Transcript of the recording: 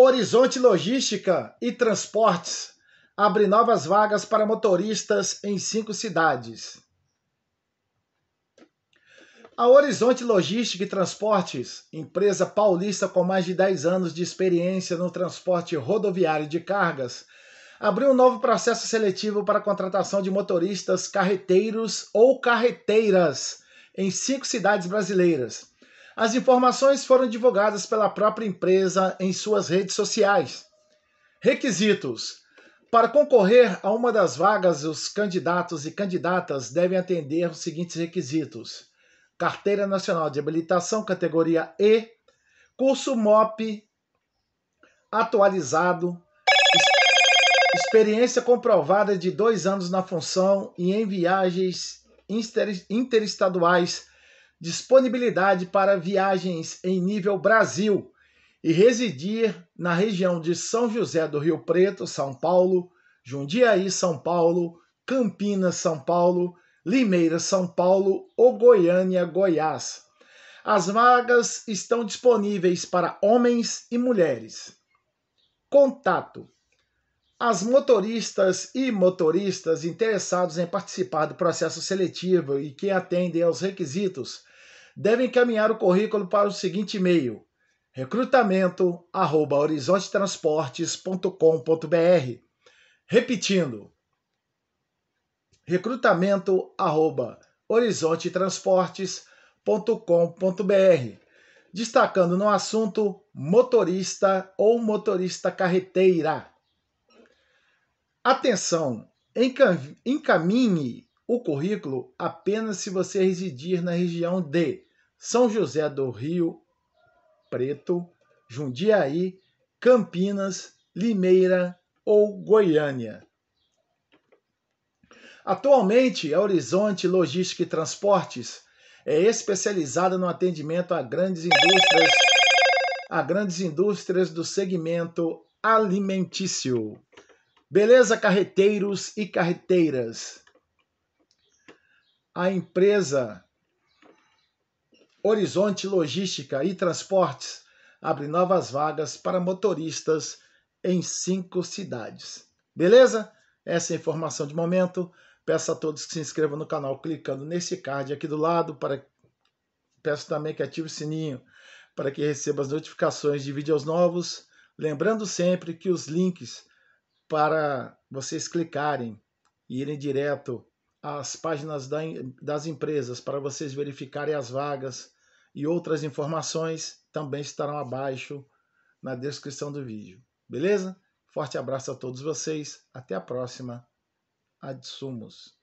Horizonte Logística e Transportes abre novas vagas para motoristas em cinco cidades. A Horizonte Logística e Transportes, empresa paulista com mais de 10 anos de experiência no transporte rodoviário de cargas, abriu um novo processo seletivo para a contratação de motoristas carreteiros ou carreteiras em cinco cidades brasileiras. As informações foram divulgadas pela própria empresa em suas redes sociais. Requisitos: Para concorrer a uma das vagas, os candidatos e candidatas devem atender os seguintes requisitos: Carteira Nacional de Habilitação, categoria E, curso MOP atualizado, experiência comprovada de dois anos na função e em viagens interestaduais disponibilidade para viagens em nível Brasil e residir na região de São José do Rio Preto, São Paulo, Jundiaí, São Paulo, Campinas, São Paulo, Limeira, São Paulo ou Goiânia, Goiás. As vagas estão disponíveis para homens e mulheres. Contato: As motoristas e motoristas interessados em participar do processo seletivo e que atendem aos requisitos deve encaminhar o currículo para o seguinte e-mail: recrutamento@horizontetransportes.com.br. Repetindo. recrutamento@horizontetransportes.com.br, destacando no assunto motorista ou motorista carreteira. Atenção, encaminhe o currículo apenas se você residir na região de são José do Rio Preto, Jundiaí, Campinas, Limeira ou Goiânia. Atualmente, a Horizonte Logística e Transportes é especializada no atendimento a grandes indústrias, a grandes indústrias do segmento alimentício. Beleza, carreteiros e carreteiras. A empresa Horizonte Logística e Transportes abre novas vagas para motoristas em cinco cidades. Beleza? Essa é a informação de momento. Peço a todos que se inscrevam no canal clicando nesse card aqui do lado. Para... Peço também que ative o sininho para que receba as notificações de vídeos novos. Lembrando sempre que os links para vocês clicarem e irem direto às páginas das empresas para vocês verificarem as vagas e outras informações também estarão abaixo na descrição do vídeo. Beleza? Forte abraço a todos vocês. Até a próxima. adsumos